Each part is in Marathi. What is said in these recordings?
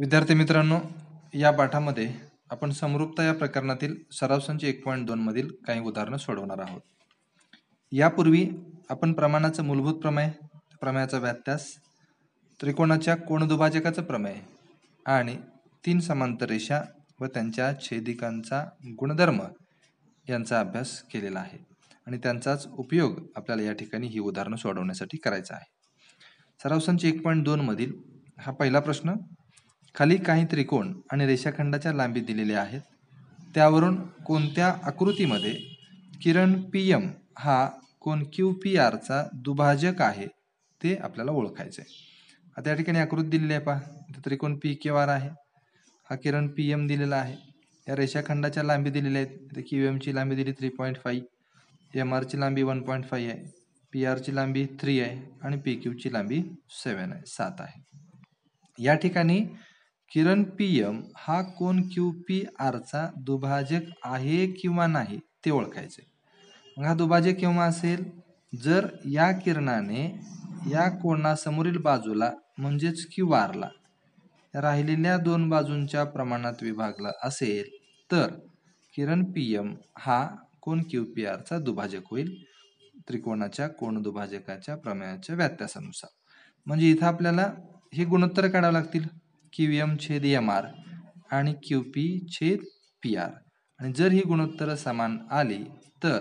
विद्यार्थी मित्रांनो या पाठामध्ये आपण समरूपता या प्रकरणातील सराव संच एक पॉईंट मधील काही उदाहरणं सोडवणार आहोत यापूर्वी आपण प्रमाणाचं मूलभूत प्रमेय प्रमेयाचा व्यात्यास त्रिकोणाच्या कोणदुभाजकाचं प्रमेय आणि तीन समांतर रेषा व त्यांच्या छेदिकांचा गुणधर्म यांचा अभ्यास केलेला आहे आणि त्यांचाच उपयोग आपल्याला या ठिकाणी ही उदाहरणं सोडवण्यासाठी करायचा आहे सराव एक पॉईंट मधील हा पहिला प्रश्न खाली काही त्रिकोण आणि रेषाखंडाच्या लांबी दिलेल्या आहेत त्यावरून कोणत्या आकृतीमध्ये किरण पी एम हा कोण क्यू पी आरचा दुभाजक आहे ते आपल्याला ओळखायचं आहे आता या ठिकाणी आकृती दिलेली आहे पहा त्रिकोण पी क्यू आर आहे हा किरण पी एम दिलेला आहे या रेषाखंडाच्या लांबी दिलेल्या आहेत इथे क्यू एमची लांबी दिली थ्री पॉईंट फाईव्ह एम आरची लांबी वन पॉईंट फाईव्ह आहे पी आरची लांबी थ्री आहे आणि पी क्यूची लांबी सेवन आहे सात आहे या ठिकाणी किरण पी एम हा कोण क्यू पी आरचा दुभाजक आहे किंवा नाही ते ओळखायचे मग हा दुभाजक केव्हा असेल जर या किरणाने या कोणासमोरील बाजूला म्हणजेच क्यू आरला राहिलेल्या दोन बाजूंच्या प्रमाणात विभागला असेल तर किरण पी एम हा कोण क्यू पी आरचा दुभाजक होईल त्रिकोणाच्या कोण दुभाजकाच्या प्रमेयाच्या व्यात्यासानुसार म्हणजे इथं आपल्याला हे गुणोत्तर काढावं लागतील क्यू एम छेद एम आर आणि क्यू पी छेद पी आर आणि जर ही गुणोत्तर समान आली तर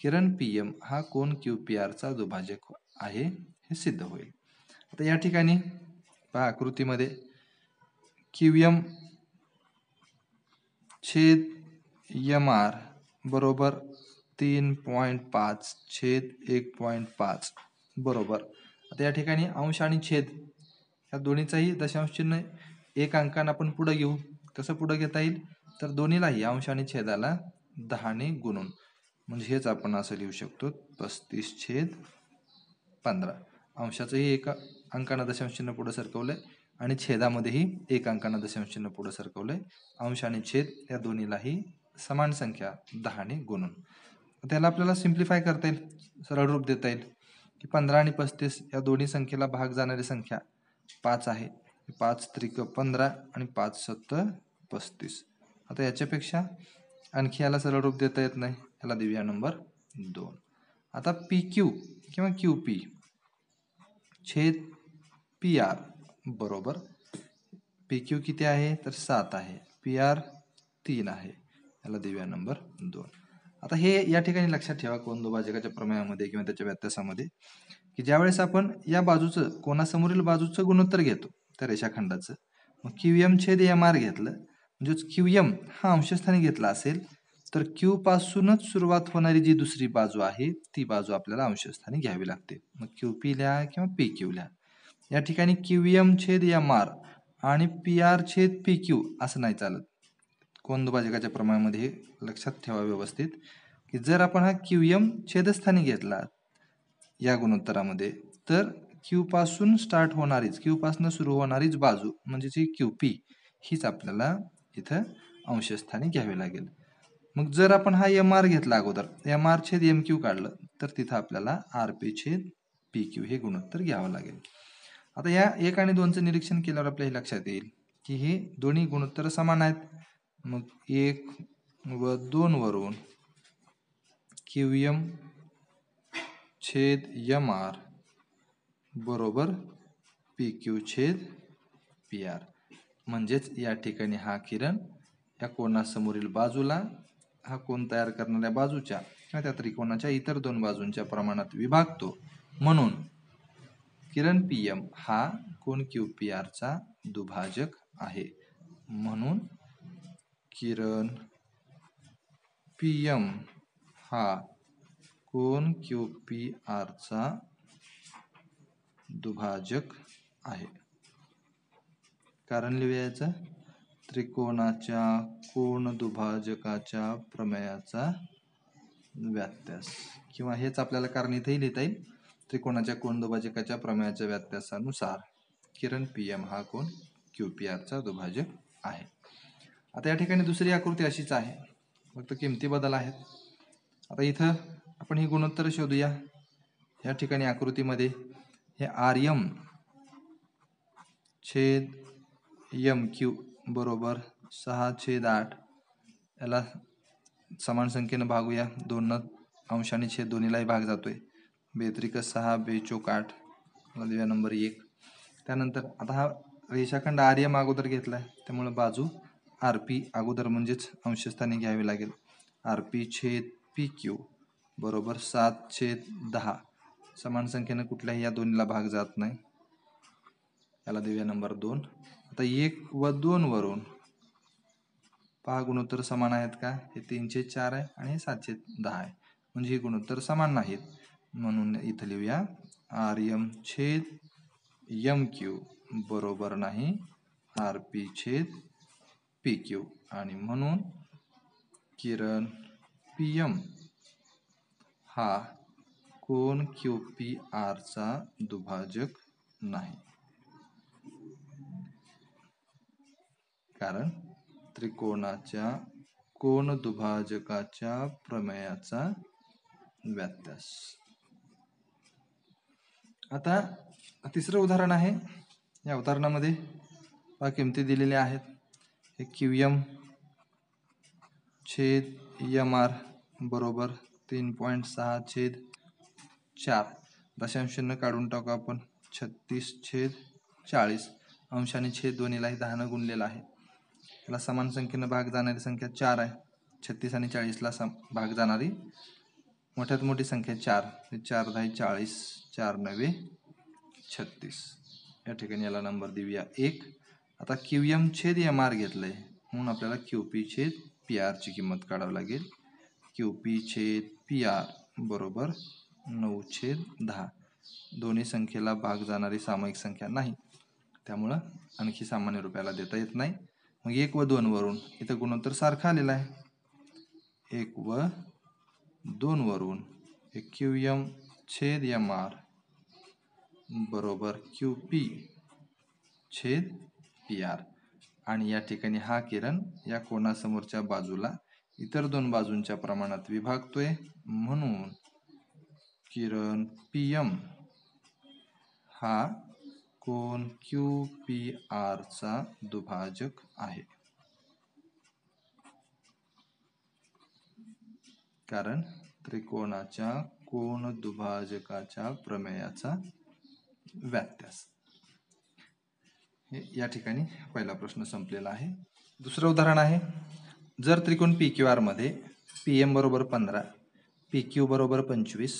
किरण पी एम हा कोण क्यू पी आरचा दुभाजक आहे हे सिद्ध होईल आता या ठिकाणी पहा आकृतीमध्ये क्यू एम छेद एम आर बरोबर तीन पॉईंट पाच छेद एक पॉईंट पाच बरोबर आता या ठिकाणी अंश आणि छेद या दोन्हीचाही दशांश चिन्ह एक अंकानं आपण पुढं घेऊ कसं पुढं घेता येईल तर दोन्हीलाही अंश आणि छेदाला दहाने गुणून म्हणजे हेच आपण असं लिहू शकतो पस्तीस छेद पंधरा अंशाचंही एक अंकानं दशांश चिन्ह पुढं सरकवलं आहे आणि छेदामध्येही एक अंकांना दशांश चिन्ह पुढं सरकवलं आहे अंश आणि छेद या दोन्हीलाही समान संख्या दहाने गुणून त्याला आपल्याला सिम्प्लिफाय करता येईल सरळ रूप देता येईल की पंधरा आणि पस्तीस या दोन्ही संख्येला भाग जाणारी संख्या पाच आहे पाच त्रिक पंधरा आणि पाच सत्त पस्तीस आता याच्यापेक्षा आणखी याला सरळ रूप देता येत नाही याला देऊया नंबर दोन आता पी क्यू किंवा क्यू पी छेद पी आर बरोबर पी क्यू किती आहे तर सात आहे पी आर तीन आहे याला देऊया नंबर दोन आता हे या ठिकाणी लक्षात ठेवा कोण दुभाजकाच्या प्रमेयामध्ये किंवा त्याच्या व्यत्यासामध्ये की ज्यावेळेस आपण या बाजूचं कोणासमोरील बाजूचं गुणोत्तर घेतो त्या रेषाखंडाचं मग क्यू एम छेद एम आर घेतलं म्हणजेच क्यू एम हा अंशस्थानी घेतला असेल तर क्यू पासूनच सुरुवात होणारी जी दुसरी बाजू आहे ती बाजू आपल्याला अंशस्थानी घ्यावी लागते मग क्यू पी लिहा किंवा पी क्यू लिहा या ठिकाणी क्यू एम छेद एम आर आणि पी आर छेद पी क्यू असं नाही चालत कोण दुभाजकाच्या प्रमाणामध्ये लक्षात ठेवा व्यवस्थित की जर आपण हा क्यू एम छेदस्थानी घेतला या गुणोत्तरामध्ये तर क्यू पासून स्टार्ट होणारीच क्यू क्यूपासून सुरू होणारीच बाजू म्हणजे ही क्यू पी हीच आपल्याला इथं अंशस्थानी घ्यावी लागेल मग जर आपण हा एम आर घेतला अगोदर एम आर छेद एम क्यू काढलं तर तिथं आपल्याला आर पी छेद पी क्यू हे गुणोत्तर घ्यावं लागेल आता या एक आणि दोनचं निरीक्षण केल्यावर आपल्या हे लक्षात येईल की हे दोन्ही गुणोत्तर समान आहेत मग एक व दोन वरून क्यू एम छेद यम आर बरोबर पी क्यू छेद पी आर म्हणजेच या ठिकाणी हा किरण या कोणासमोरील बाजूला हा कोण तयार करणाऱ्या बाजूच्या किंवा त्या त्रिकोणाच्या इतर दोन बाजूंच्या प्रमाणात विभागतो म्हणून किरण पी एम हा कोण क्यू पी आरचा दुभाजक आहे म्हणून किरण पी एम हा कोण क्यू पी आरचा दुभाजक आहे कारण लिहायचं त्रिकोणाच्या कोण दुभाजकाच्या प्रमेयाचा व्यत्यास किंवा हेच आपल्याला कारण इथेही लिहिता येईल त्रिकोणाच्या कोण दुभाजकाच्या प्रमेयाच्या व्यात्यासानुसार किरण पी एम हा कोण क्यू पी आरचा दुभाजक आहे आता या ठिकाणी दुसरी आकृती अशीच आहे फक्त किमती बदल आहेत आता इथं आपण ही गुणोत्तर शोधूया या ठिकाणी आकृतीमध्ये हे आर यम छेद यम क्यू बरोबर सहा छेद आठ याला समान संख्येनं भागूया दोन अंशाने छेद दोन्हीलाही भाग जातोय बेत्रिक सहा बेचोक आठ देऊया नंबर एक त्यानंतर आता हा रेषाखंड आर यम अगोदर घेतला आहे बाजू आर पी अगोदर म्हणजेच अंशस्थानी घ्यावी लागेल आर पी छेद पी क्यू बरोबर छेद दहा समान संख्येनं कुठल्याही या दोन्हीला भाग जात नाही याला देऊया नंबर दोन आता एक व दोन वरून पहा गुणोत्तर समान आहेत का हे तीनशे चार आहे आणि हे सातशे दहा आहे म्हणजे हे गुणोत्तर समान नाहीत म्हणून इथं लिहूया आर यम छेद यम क्यू बरोबर नाही आर पी छेद पी क्यू आणि म्हणून किरण पी यम हा कोण क्यू पी आरचा दुभाजक नाही कारण त्रिकोणाच्या कोण दुभाजकाच्या प्रमेयाचा व्यात्यास आता तिसरं उदाहरण आहे या उदाहरणामध्ये किमती दिलेल्या आहेत हे क्यू एम छेद यम आर बरोबर तीन पॉईंट सहा छेद चार दशांशांना काढून टाकू आपण छत्तीस छेद चाळीस अंशाने छेद दोन्हीलाही दहानं गुणलेला आहे याला समान संख्येनं भाग जाणारी संख्या चार आहे छत्तीस आणि चाळीसला सम भाग जाणारी मोठ्यात मोठी संख्या चार चार दहा चाळीस चार नवे छत्तीस या ठिकाणी याला नंबर देऊया एक आता क्यू एम छेद एम आर घेतलं आहे म्हणून आपल्याला क्यू पी छेद पी आरची किंमत काढावी लागेल क्यू पी छेद पी आर बरोबर नऊ छेद दहा दोन्ही संख्येला भाग जाणारी सामायिक संख्या नाही त्यामुळं आणखी सामान्य रुपयाला देता येत नाही मग एक व वरून इथं गुणोत्तर सारखा आलेला आहे एक व वरून एक क्यू एम छेद एम आर बरोबर क्यू पी छेद पी आर आणि या ठिकाणी हा किरण या कोणासमोरच्या बाजूला इतर दोन बाजूंच्या प्रमाणात विभागतोय म्हणून किरण पी एम हा कोण क्यू पी आरचा दुभाजक आहे कारण त्रिकोणाच्या कोण दुभाजकाच्या प्रमेयाचा व्यात्यास या ठिकाणी पहिला प्रश्न संपलेला आहे दुसरं उदाहरण आहे जर त्रिकोण पी क्यू आरमध्ये पी एम बरोबर पंधरा पी क्यू बरोबर पंचवीस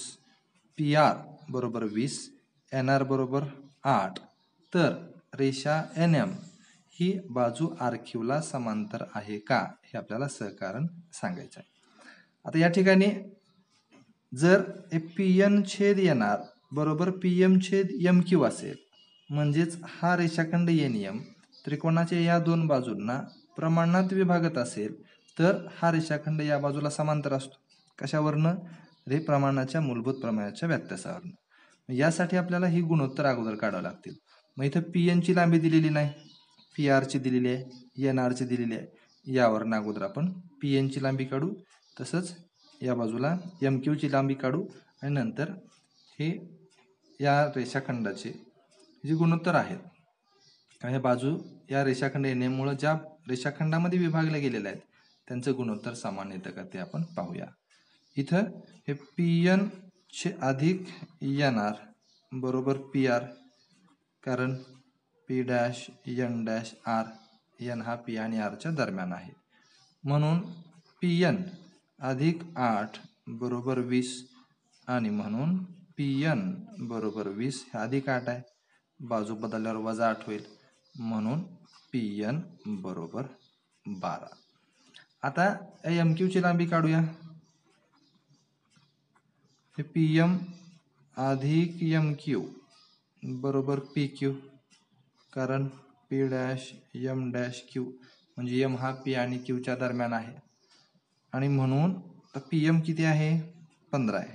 पी आर बरोबर वीस एन आर बरोबर आठ तर रेषा एन एम ही बाजू आर क्यूला समांतर आहे का हे आपल्याला सहकारण सांगायचं आहे आता या ठिकाणी जर पी एन छेद आर बरोबर पी एम छेद एम क्यू असेल म्हणजेच हा रेषाखंड एन एम त्रिकोणाच्या या दोन बाजूंना प्रमाणात विभागत असेल तर हा रेषाखंड या बाजूला समांतर असतो कशावरनं रे प्रमाणाच्या मूलभूत प्रमाणाच्या व्यत्यासावरनं यासाठी आपल्याला ही गुणोत्तर अगोदर काढावं लागतील मग इथं पी एनची लांबी दिलेली नाही पी आरची दिलेली आहे एन आरची दिलेली आहे यावरनं अगोदर आपण पी एनची लांबी काढू तसंच या बाजूला एम क्यूची लांबी काढू आणि नंतर हे या रेषाखंडाचे जे गुणोत्तर आहेत आणि बाजू या रेषाखंड येण्यामुळं ज्या रेषाखंडामध्ये विभागल्या गेलेल्या आहेत त्यांचं गुणोत्तर सामान्य येतं का ते आपण पाहूया इथं हे पी एन चे अधिक एन आर बरोबर पी आर कारण P dash N dash R N हा पी आणि आरच्या दरम्यान आहे म्हणून पी एन अधिक आठ बरोबर वीस आणि म्हणून पी एन बरोबर वीस हे अधिक आठ आहे बाजू बदलल्यावर वजा आठ होईल म्हणून पी एन बरोबर बारा आता एम ची लांबी काढूया हे पी एम अधिक एम क्यू बरोबर पी क्यू कारण P dash M dash Q म्हणजे एम हा पी आणि क्यूच्या दरम्यान आहे आणि म्हणून तर पी एम किती आहे पंधरा आहे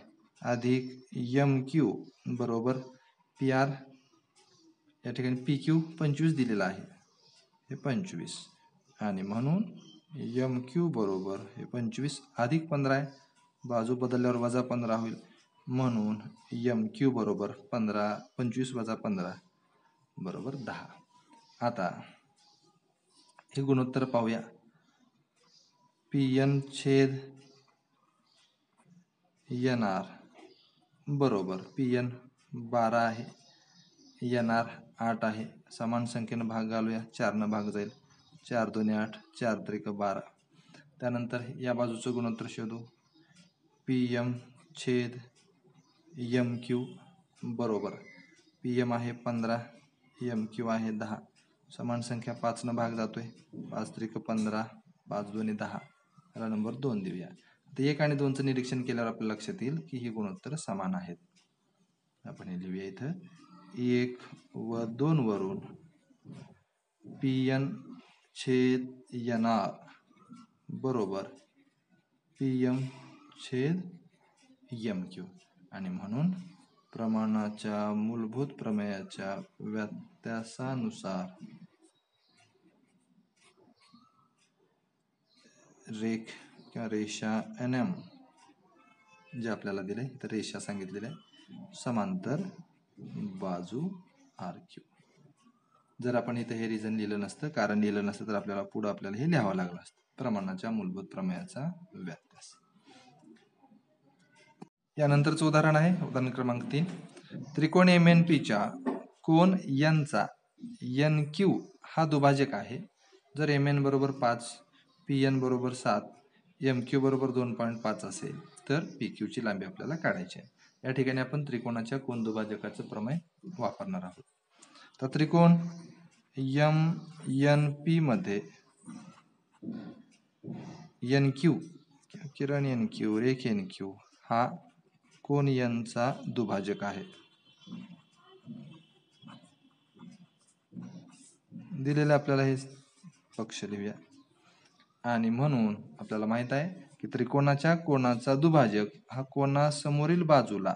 अधिक एम क्यू बरोबर पी आर या ठिकाणी पी क्यू पंचवीस दिलेला आहे हे पंचवीस आणि म्हणून यम क्यू बरोबर हे पंचवीस अधिक पंद्रह है बाजू बदल वजा पंद्रह होईल यम क्यू बरोबर पंद्रह पंचवीस वजा पंद्रह बरोबर दहा आता हे गुणोत्तर पाहूया पी एन छेद एन आर बरोबर पी एन बारह है एन आर आठ है समान संख्यन भाग घालूया न भाग जाए चार दोन्ही आठ चार त्रिक बारा त्यानंतर या बाजूचं गुणोत्तर शोधू पी एम छेद यम क्यू बरोबर पी एम आहे पंधरा यम क्यू आहे दहा समान संख्या पाचनं भाग जातो आहे पाच त्रिक पंधरा पाच दोन्ही दहा याला नंबर दोन देऊया तर एक आणि दोनचं निरीक्षण केल्यावर आपल्या लक्षात येईल की ही गुणोत्तर समान आहेत आपण हे लिहूया इथं एक व दोन वरून पी एन छेद आर बरोबर पी एम छेद एम क्यू आणि म्हणून प्रमाणाच्या मूलभूत प्रमेयाच्या व्यत्यासानुसार रेख किंवा रेषा एन एम जे आपल्याला दिले तर रेषा सांगितलेल्या समांतर बाजू आर क्यू जर आपण इथे हे रिझन लिहिलं नसतं कारण लिहिलं नसतं तर आपल्याला पुढं आपल्याला हे लिहावं लागलं असतं प्रमाणाच्या मूलभूत प्रमेयाचा व्यात्यास यानंतरचं उदाहरण आहे उदाहरण क्रमांक तीन त्रिकोण एम एन पीच्या कोण यांचा एन क्यू हा दुभाजक आहे जर एम एन बरोबर पाच पी एन बरोबर सात एम क्यू बरोबर दोन पॉईंट पाच असेल तर पी क्यूची लांबी आपल्याला काढायची आहे या ठिकाणी आपण त्रिकोणाच्या कोण दुभाजकाचं प्रमेय वापरणार आहोत तर त्रिकोण यम पी मध्ये एन क्यू किरण एन क्यू रेख एन क्यू हा कोण यांचा दुभाजक आहे दिलेले आपल्याला हे पक्ष लिहूया आणि म्हणून आपल्याला माहित आहे की त्रिकोणाच्या कोणाचा दुभाजक हा कोणासमोरील बाजूला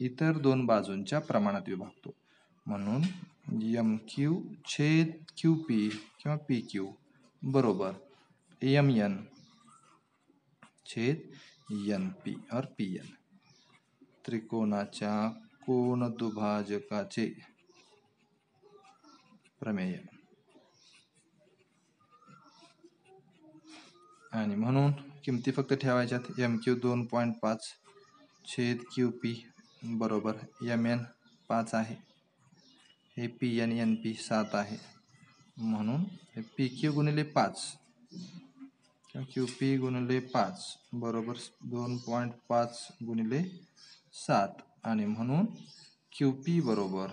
इतर दोन बाजूंच्या प्रमाणात विभागतो म्हणून यम क्यू छेद क्यू पी किंवा पी क्यू बरोबर एम एन छेद एन पी और पी एन त्रिकोणाचा कोण दुभाजकाचे प्रमेय आणि म्हणून किमती फक्त ठेवायच्यात एम क्यू दोन पॉईंट पाच छेद क्यू पी बरोबर एम एन पाच आहे हे पी एन एन पी सात आहे म्हणून हे पी क्यू गुणिले पाच क्यू पी गुणिले पाच बरोबर दोन पॉईंट पाच गुणिले सात आणि म्हणून क्यू पी बरोबर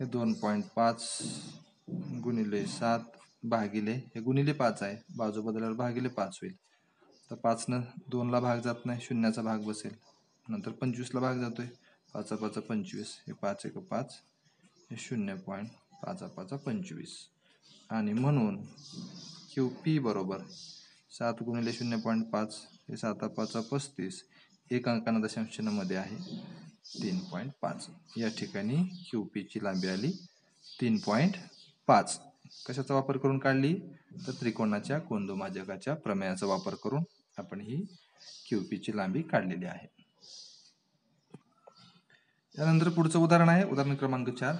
हे दोन पॉईंट पाच गुणिले सात भागिले हे गुणिले पाच आहे बाजू बदलल्यावर भागिले पाच होईल तर पाचनं दोनला भाग जात नाही शून्याचा भाग बसेल नंतर पंचवीसला भाग जातोय पाच पाच पंचवीस हे पाच एक पाच हे शून्य पॉईंट पाच पाच पंचवीस आणि म्हणून क्यू पी बरोबर सात गुणिले शून्य पॉईंट पाच हे सात पाच पस्तीस एक अंकाना दशांश आहे तीन पॉईंट पाच या ठिकाणी क्यू पीची लांबी आली तीन पॉईंट पाच कशाचा वापर करून काढली तर त्रिकोणाच्या कोंदोमाजकाच्या प्रमेयाचा वापर करून आपण ही क्यू पीची लांबी काढलेली आहे यानंतर पुढचं उदाहरण आहे उदाहरण क्रमांक चार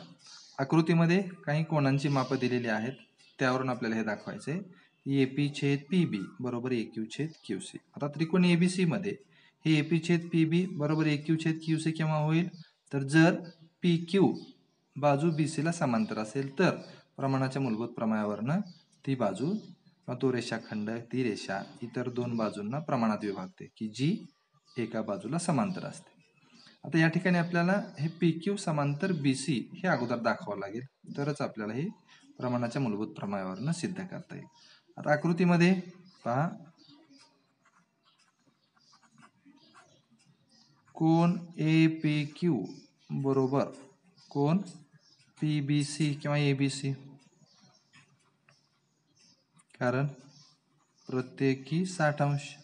आकृतीमध्ये काही कोणांची मापं दिलेली आहेत त्यावरून आपल्याला हे दाखवायचे ए पी छेद पी बी बरोबर ए क्यू छेद क्यू सी आता त्रिकोण ए बी सीमध्ये हे ए पी छेद पी बी बरोबर ए क्यू छेद क्यू सी केव्हा होईल तर जर पी क्यू बाजू बी सीला समांतर असेल तर प्रमाणाच्या मूलभूत प्रमाणावरनं ती बाजू तो रेषाखंड ती रेषा इतर दोन बाजूंना प्रमाणात विभागते की जी एका बाजूला समांतर असते आता या ठिकाणी आपल्याला हे पी क्यू समांतर बी सी हे अगोदर दाखवावं लागेल तरच आपल्याला हे प्रमाणाच्या मूलभूत प्रमाणावरनं सिद्ध करता येईल आता आकृतीमध्ये पहा कोण ए पी क्यू बरोबर कोण पी बी सी किंवा ए बी सी कारण प्रत्येकी साठ अंश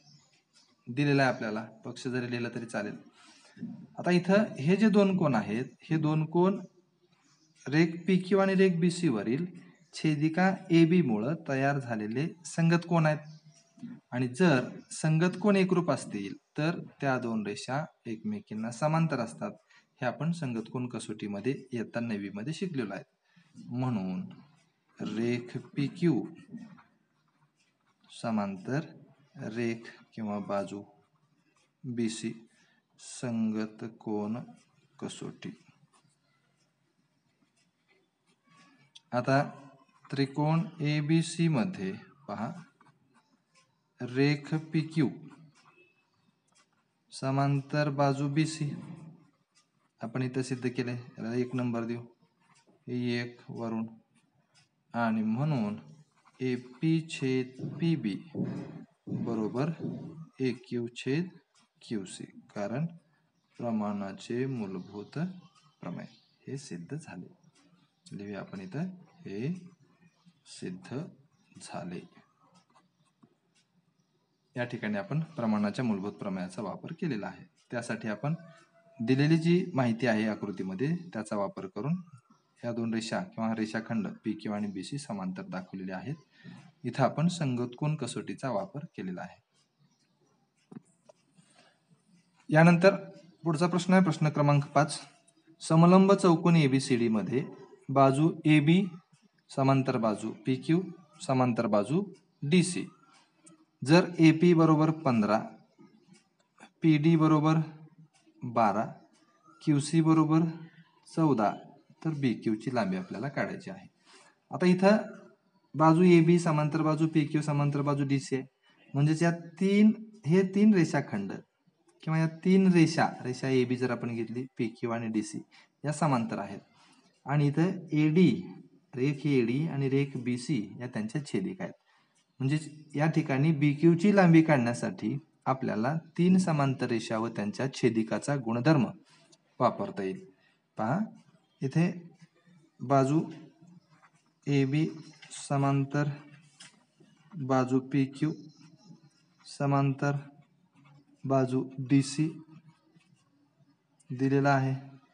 दिलेला आहे आपल्याला पक्ष जरी लिहिला तरी चालेल आता इथं हे जे दोन कोण आहेत हे दोन कोण रेख पी क्यू आणि रेख बी सीवरील छेदिका ए बीमुळं तयार झालेले संगत कोण आहेत आणि जर संगत कोण एकरूप असतील तर त्या दोन रेषा एकमेकींना समांतर असतात हे आपण संगत कोण कसोटीमध्ये इयत्ता नवीमध्ये शिकलेलो आहे म्हणून रेख पी क्यू समांतर रेख किंवा बाजू बी सी संगत कोण कसोटी आता त्रिकोण ए बी सी मध्ये पहा रेख पी क्यू समांतर बाजू बी सी आपण इथं सिद्ध केले एक नंबर देऊ एक वरून आणि म्हणून ए पी छेद पी बी बरोबर ए क्यू छेद क्यू सी कारण प्रमाणाचे मूलभूत प्रमेय हे सिद्ध झाले लिहूया आपण इथं हे सिद्ध झाले या ठिकाणी आपण प्रमाणाच्या मूलभूत प्रमेयाचा वापर केलेला आहे त्यासाठी आपण दिलेली जी माहिती आहे आकृतीमध्ये त्याचा वापर करून या दोन रेषा किंवा रेषाखंड पी किंवा आणि बी सी समांतर दाखवलेले आहेत इथं आपण संगतकोन कसोटीचा वापर केलेला आहे यानंतर पुढचा प्रश्न आहे प्रश्न क्रमांक पाच समलंब चौकोन ए बी सी बाजू ए बी समांतर बाजू पी क्यू समांतर बाजू डी सी जर ए पी बरोबर पंधरा पी डी बरोबर बारा क्यू सी बरोबर चौदा तर बी क्यूची लांबी आपल्याला काढायची आहे आता इथं बाजू ए बी समांतर बाजू पी क्यू समांतर बाजू डी सी आहे म्हणजेच या तीन हे तीन रेषाखंड किंवा या तीन रेषा रेषा ए बी जर आपण घेतली पी क्यू आणि डी सी या समांतर आहेत आणि इथं ए डी रेख ए डी आणि रेख बी सी या त्यांच्या छेदिक आहेत म्हणजेच या ठिकाणी बी क्यूची लांबी काढण्यासाठी आपल्याला तीन समांतर रेषा व त्यांच्या छेदिकाचा गुणधर्म वापरता येईल पहा इथे बाजू ए बी समांतर बाजू पी क्यू समांतर बाजू डी सी दिलेला आहे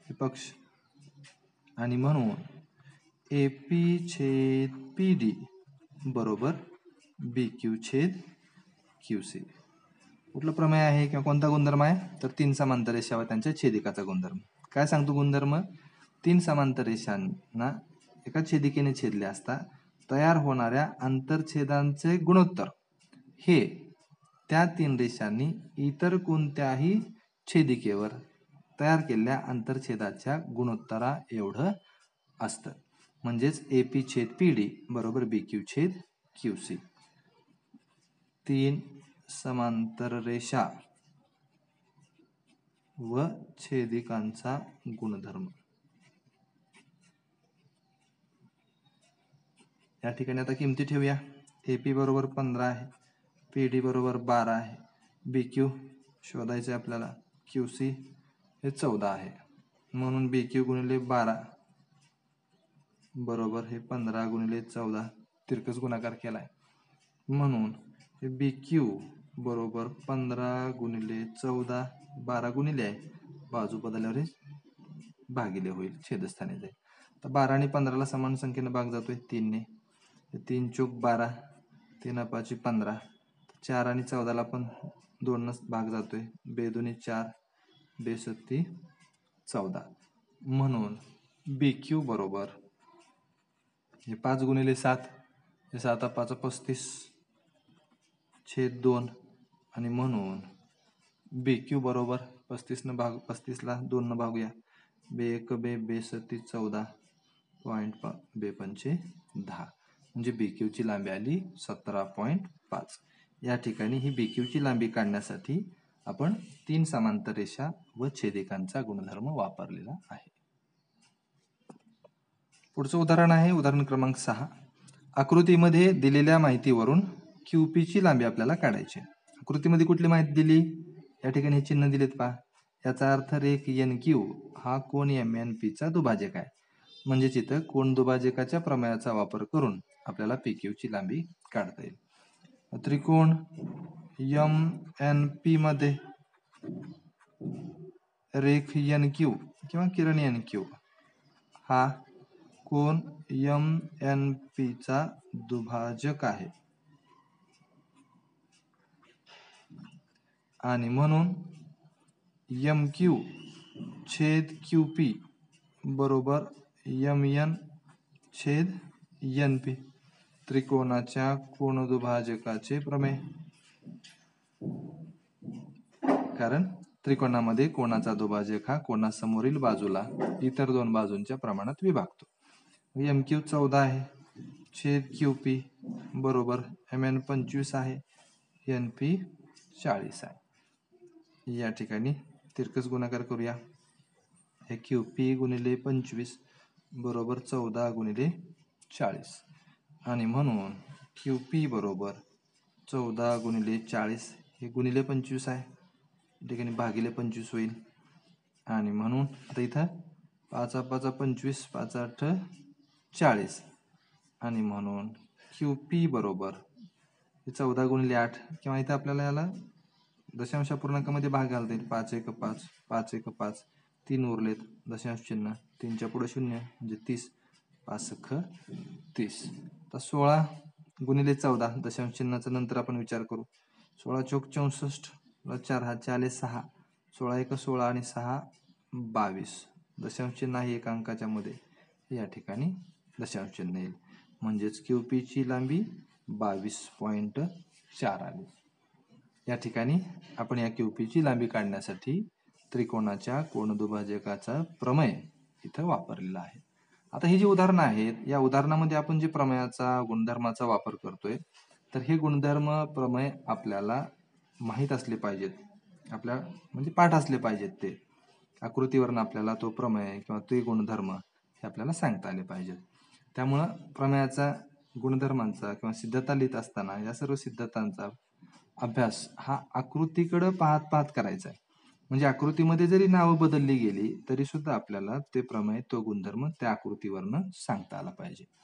विपक्ष पक्ष आणि म्हणून ए पी छेद पी डी बरोबर बी क्यू छेद क्यू सी कुठलं प्रमेय आहे किंवा कोणता गुणधर्म आहे तर तीन समांतर रेषा त्यांच्या छेदिकाचा गुणधर्म काय सांगतो गुणधर्म तीन समांतर रेषांना एका छेदिकेने छेदले असता तयार होणाऱ्या आंतरछेदांचे गुणोत्तर हे त्या तीन रेषांनी इतर कोणत्याही छेदिकेवर तयार केलेल्या आंतरछेदाच्या गुणोत्तरा एवढं असतं म्हणजेच ए पी छेद पी डी बरोबर बी क्यू छेद क्यू सी तीन समांतर रेषा व छेदिकांचा गुणधर्म या ठिकाणी आता किमती ठेवूया ए पी बरोबर पंधरा आहे पी डी बरोबर बारा आहे बी क्यू आहे आपल्याला क्यू सी हे चौदा आहे म्हणून बी क्यू गुणिले बारा बरोबर हे पंधरा गुणिले चौदा तिरकस गुणाकार केला आहे म्हणून बी क्यू बरोबर पंधरा गुणिले चौदा बारा गुणिले आहे बाजू बदलल्यावर भागिले होईल छेदस्थानी जाईल तर बारा आणि पंधराला समान संख्येने भाग जातोय तीनने तीन चोक बारा तीन पाची पंधरा चार आणि चौदाला पण दोनच भाग जातोय बेदोनी चार बेसत्ती चौदा म्हणून बी क्यू बरोबर हे पाच गुणिले सात हे सात पाच पस्तीस छेद दोन आणि म्हणून बी क्यू बरोबर पस्तीसनं भाग पस्तीसला दोननं भागूया बे एक बे बेसत्ती चौदा पॉईंट प बेपंचे दहा म्हणजे बी क्यूची लांबी आली सतरा पॉईंट पाच या ठिकाणी ही बी लांबी काढण्यासाठी आपण तीन समांतर रेषा व छेदिकांचा गुणधर्म वापरलेला आहे पुढचं उदाहरण आहे उदाहरण क्रमांक सहा आकृतीमध्ये दिलेल्या माहितीवरून क्यू पीची लांबी आपल्याला काढायची आकृतीमध्ये कुठली माहिती दिली या ठिकाणी हे चिन्ह दिलेत पहा याचा अर्थ रेख एन क्यू हा कोण एम एन पीचा दुभाजक आहे म्हणजेच इथं कोण दुभाजकाच्या प्रमेयाचा वापर करून आपल्याला पी क्यूची लांबी काढता येईल त्रिकोण यम एन पी मध्ये रेख यन क्यू किंवा किरण एन क्यू हा कोण यम एन चा दुभाजक आहे आणि म्हणून यम क्यू छेद क्यू पी बरोबर यम एन छेद एन पी त्रिकोणाच्या दुभाजकाचे प्रमेय कारण त्रिकोणामध्ये कोणाचा दुभाजक हा कोणासमोरील बाजूला इतर दोन बाजूंच्या प्रमाणात विभागतो एम क्यू चौदा आहे छेद क्यू पी बरोबर एम एन पंचवीस आहे एन पी चाळीस आहे या ठिकाणी तिरकस गुणाकार करूया हे क्यू पी गुणिले पंचवीस बरोबर चौदा गुणिले चाळीस आणि म्हणून क्यू पी बरोबर चौदा गुणिले चाळीस हे गुणिले पंचवीस आहे ठिकाणी भागिले पंचवीस होईल आणि म्हणून आता इथं पाचा पाचा पंचवीस पाच आठ चाळीस आणि म्हणून क्यू पी बरोबर हे चौदा गुणिले आठ किंवा इथं आपल्याला याला दशांश पूर्णांकामध्ये भाग घालता येईल पाच एक पाच पाच एक पाच तीन उरलेत दशांश चिन्ह तीनच्या पुढे शून्य म्हणजे तीस पाच तीस आता सोळा गुणिले चौदा दशांश चिन्हाचा नंतर आपण विचार करू सोळा चौक चौसष्ट चार हा आले सहा सोळा एक सोळा आणि सहा बावीस दशांश चिन्ह आहे एका अंकाच्या मध्ये या ठिकाणी दशांश चिन्ह येईल म्हणजेच क्यू पीची लांबी बावीस पॉईंट चार आली या ठिकाणी आपण या क्यू पीची लांबी काढण्यासाठी त्रिकोणाच्या दुभाजकाचा प्रमेय इथं वापरलेला आहे आता ही जी उदाहरणं आहेत या उदाहरणामध्ये आपण जे प्रमेयाचा गुणधर्माचा वापर करतोय तर हे गुणधर्म प्रमेय आपल्याला माहीत असले पाहिजेत आपल्या म्हणजे पाठ असले पाहिजेत ते आकृतीवरनं आपल्याला तो प्रमेय किंवा ते गुणधर्म हे आपल्याला सांगता आले पाहिजेत त्यामुळं प्रमेयाचा गुणधर्मांचा किंवा सिद्धता लिहित असताना या सर्व सिद्धतांचा अभ्यास हा आकृतीकडं पाहत पाहत करायचा आहे म्हणजे आकृतीमध्ये जरी नावं बदलली गेली तरी सुद्धा आपल्याला ते प्रमेय तो गुणधर्म त्या आकृतीवरनं सांगता आला पाहिजे